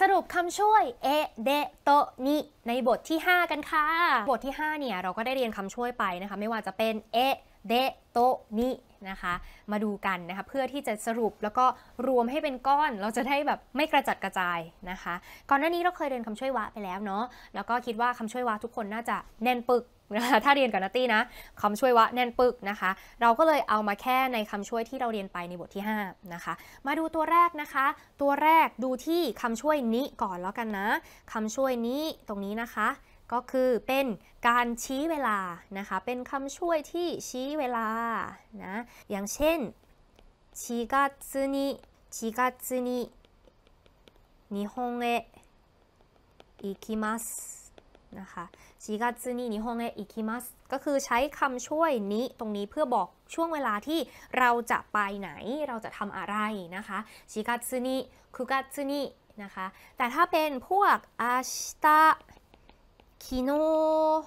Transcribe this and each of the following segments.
สรุปคำช่วย เอ เดโต นิ ในบทที่ 5 กันค่ะ บทที่ 5 เนี่ยเราก็ได้เรียนคำช่วยไปนะคะ ไม่ว่าจะเป็น เอเดโต นิ นะคะ มาดูกันนะคะเพื่อที่จะสรุปแล้วก็รวมให้เป็นก้อน เราจะได้แบบไม่กระจัดกระจายนะคะ ก่อนหน้านี้เราเคยเรียนคำช่วยวะไปแล้วเนาะแล้วก็คิดว่าคำช่วยวะทุกคนน่าจะแน่นปึกนะคะถ้าเรียนกับนัตตี้นะคำช่วยวะแน่นปึกนะคะ เราก็เลยเอามาแค่ในคำช่วยที่เราเรียนไปในบทที่5นะคะมาดูตัวแรกนะคะ ตัวแรกดูที่คำช่วย นี้ ก่อนแล้วกันนะคำช่วยนี้ตรงนี้นะคะก็คือเป็นการชี้เวลานะคะ เป็นคำช่วยที่ชี้เวลา นะ อย่างเช่นชีกัตซึนิชีกัซึนินิฮงเออิคิมัสนะคะชีกัตซึนินิฮงเออิคิมัสก็คือใช้คำช่วยนี้ตรงนี้เพื่อบอกช่วงเวลาที่เราจะไปไหน เราจะทำอะไรนะคะชีกัตซึนิคุกัซึนินะคะ แต่ถ้าเป็นพวกอาชิตะ昨日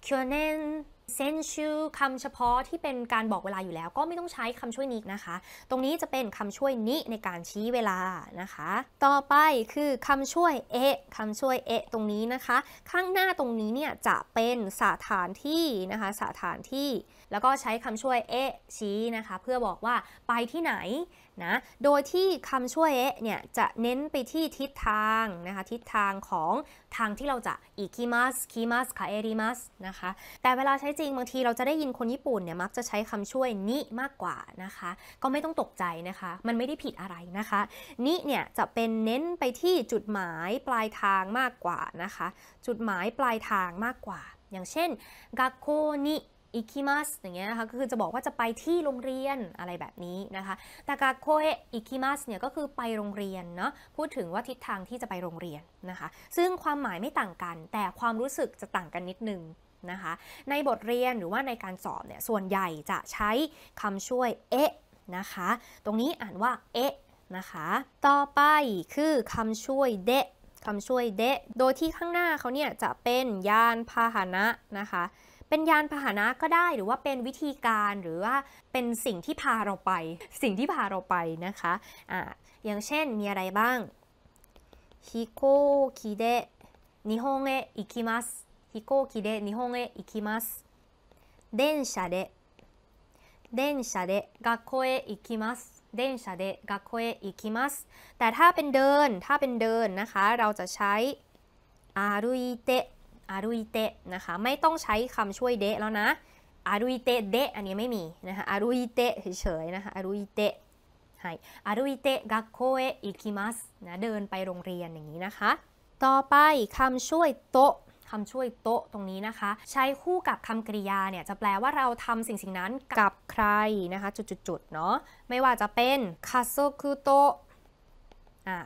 去年เส้นชื่อคำเฉพาะที่เป็นการบอกเวลาอยู่แล้ว ก็ไม่ต้องใช้คำช่วยนิกนะคะ ตรงนี้จะเป็นคำช่วยนิในการชี้เวลานะคะต่อไปคือคำช่วยเอะคำช่วยเอะตรงนี้นะคะข้างหน้าตรงนี้เนี่ยจะเป็นสถานที่นะคะสถานที่แล้วก็ใช้คำช่วยเอะชี้นะคะเพื่อบอกว่าไปที่ไหนนะโดยที่คำช่วยเอะเนี่ยจะเน้นไปที่ทิศทางนะคะทิศทางของทางที่เราจะอิคิมัสคิมัสคาเอริมัสนะคะแต่เวลาใช้จริงบางทีเราจะได้ยินคนญี่ปุ่นเนี่ยมักจะใช้คำช่วยนิมากกว่านะคะก็ไม่ต้องตกใจนะคะ มันไม่ได้ผิดอะไรนะคะ นิเนี่ยจะเป็นเน้นไปที่จุดหมายปลายทางมากกว่านะคะ จุดหมายปลายทางมากกว่า อย่างเช่นกาโกนิอิคิมัสอย่างเงี้ยนะคะก็คือจะบอกว่าจะไปที่โรงเรียนอะไรแบบนี้นะคะแต่กาโคเอะอิคิมัสเนี่ยก็คือไปโรงเรียนเนาะพูดถึงว่าทิศทางที่จะไปโรงเรียนนะคะ ซึ่งความหมายไม่ต่างกัน แต่ความรู้สึกจะต่างกันนิดนึงนะคะในบทเรียนหรือว่าในการสอบเนี่ยส่วนใหญ่จะใช้คำช่วย เอะนะคะตรงนี้อ่านว่า เอะนะคะต่อไปคือคำช่วย เดะคำช่วยเดะโดยที่ข้างหน้าเขาเนี่ยจะเป็นยานพาหนะนะคะเป็นยานพาหนะก็ได้หรือว่าเป็นวิธีการหรือว่าเป็นสิ่งที่พาเราไป สิ่งที่พาเราไปนะคะอ่าอย่างเช่นมีอะไรบ้างฮิโกคิเดะนิฮงเอะอิคิมัส飛行機で日本へ行きます。電車で電車で学校へ行きます。電車で学校へ行きます。แต่ถ้าเป็นเดิน ถ้าเป็นเดินนะคะ เราจะใช้อารุยเตะอารุยเตะนะคะ ไม่ต้องใช้คำช่วยเดะแล้วนะอารุยเตะเดะอันนี้ไม่มีนะคะอารุยเตะเฉยๆนะคะอารุยเตะใช่อารุยเตะกักเออิิมัสนะเดินไปโรงเรียนอย่างนี้นะคะ ต่อไปคำช่วยโตคำช่วยโตตรงนี้นะคะ ใช้คู่กับคำกริยาเนี่ย จะแปลว่าเราทำสิ่งสิ่งนั้น กับใครนะคะ จุดจจุุดดเนาะไม่ว่าจะเป็นคาโซคุโตะ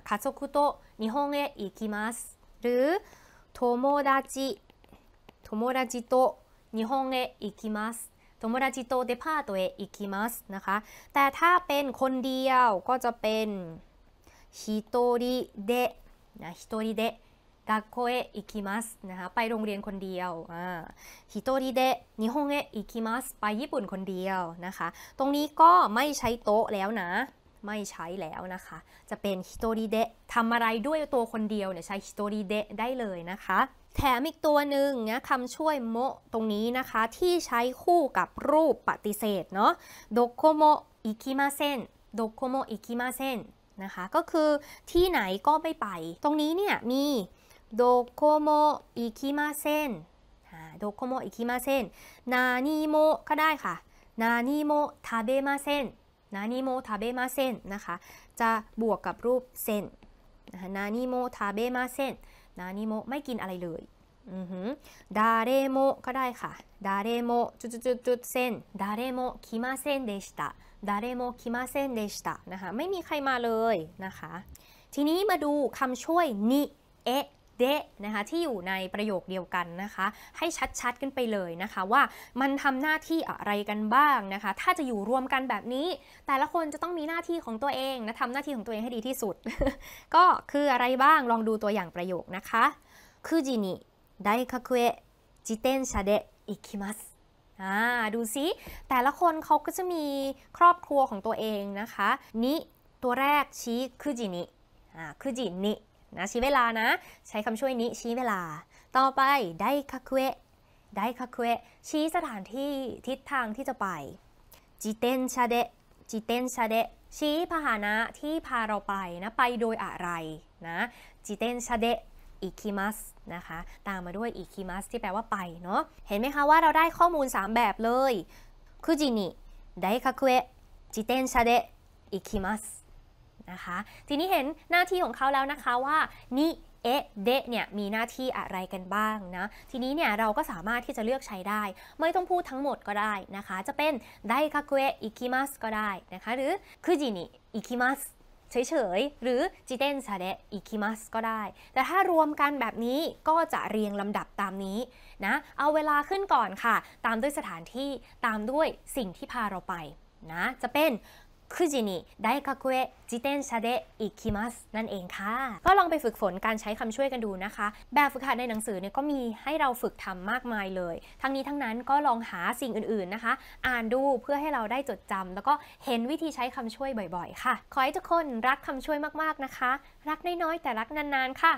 คาโซคุโตะนิฮงเอะอิกิมัสหรือโทโมดาจิโทโมดาจิโตะนิฮงเอะอิกิมัสโทโมดาจิโตะเดพาโตเออิกิมัส นะคะ แต่ถ้าเป็นคนเดียวก็จะเป็นฮิโตริเดะนะฮิโตริเดะกาโคเอิคิมัสนะคะไปโรงเรียนคนเดียวฮิโตริเดะนิฮงเออิคิมัสไปญี่ปุ่นคนเดียวนะคะตรงนี้ก็ไม่ใช้โต๊ะแล้วนะ ไม่ใช้แล้วนะคะ จะเป็นฮิโตริเดะทำอะไรด้วยตัวคนเดียวเนี่ยใช้ฮิโตริเดะได้เลยนะคะ แถมอีกตัวหนึ่งนะคำช่วยโมตรงนี้นะคะที่ใช้คู่กับรูปปฏิเสธเนาะโดโคโมอิคิมาเซนโดโคโมอิคิมาเซนนะคะก็คือที่ไหนก็ไม่ไปตรงนี้เนี่ยมีโดโคโมอิคิมาเซนโดโคโมอิคิมาเซนนานิโมก็ได้ค่ะนานิโมทาเบมาเซนนานิโมทาเบมาเซนนะคะจะบวกกับรูปเซนนานิโมทาเบมาเซนนานิโมไม่กินอะไรเลยดาเรโมก็ได้ค่ะดาเรโมจุดจุดจุดจุดเซนดาเรโมคิมาเซนเดชตะดาเรโมคิมาเซนเดชตะนะคะไม่มีใครมาเลย นะคะทีนี้มาดูคำช่วย นิ เอะเดะนะคะที่อยู่ในประโยคเดียวกันนะคะให้ชัดๆกันไปเลยนะคะว่ามันทำหน้าที่อะไรกันบ้างนะคะถ้าจะอยู่รวมกันแบบนี้ แต่ละคนจะต้องมีหน้าที่ของตัวเองนะทำหน้าที่ของตัวเองให้ดีที่สุด ก็คืออะไรบ้างลองดูตัวอย่างประโยคนะคะคือจินิไดคาคุเอจิเตนชาเดะอิคิมัสดูซิแต่ละคนเขาก็จะมีครอบครัวของตัวเองนะคะนิตัวแรกชี้คือจินิคือจินินะชี้เวลานะ ใช้คำช่วยนี้ชี้เวลา ต่อไปไดคาคุเอะไดคาคุเอะชี้สถานที่ทิศทางที่จะไปจิเตนชาเดจิเตนชาเดชี้พาหนะ ที่พาเราไปนะไปโดยอะไรนะจิเตนชาเดอิคิมัสนะคะตามมาด้วยอิคิมัสที่แปลว่าไปเนาะเห็นไหมคะ ว่าเราได้ข้อมูล 3 แบบเลยคุจินิไดคาคุเอะจิเตนชาเดอิคิมัสนะคะทีนี้เห็นหน้าที่ของเขาแล้วนะคะว่านี่เอเดเนี่ยมีหน้าที่อะไรกันบ้างนะทีนี้เนี่ยเราก็สามารถที่จะเลือกใช้ได้ไม่ต้องพูดทั้งหมดก็ได้นะคะจะเป็นไดคาเกะอิคิมัสก็ได้นะคะหรือคุจินิอิคิมัสเฉยๆหรือจิเตนซาเดะอิคิมัสก็ได้แต่ถ้ารวมกันแบบนี้ก็จะเรียงลำดับตามนี้นะเอาเวลาขึ้นก่อนค่ะตามด้วยสถานที่ตามด้วยสิ่งที่พาเราไปนะจะเป็น9時に大学へ自転車で行きますนั่นเองค่ะ ก็ลองไปฝึกฝนการใช้คำช่วยกันดูนะคะ แบบฝึกหัดในหนังสือเนี่ยก็มีให้เราฝึกทำมากมายเลย ทั้งนี้ทั้งนั้นก็ลองหาสิ่งอื่นๆนะคะอ่านดูเพื่อให้เราได้จดจำแล้วก็เห็นวิธีใช้คำช่วยบ่อยๆ ค่ะ ขอให้ทุกคนรักคำช่วยมากๆนะคะ รักน้อยๆ แต่รักนานๆค่ะ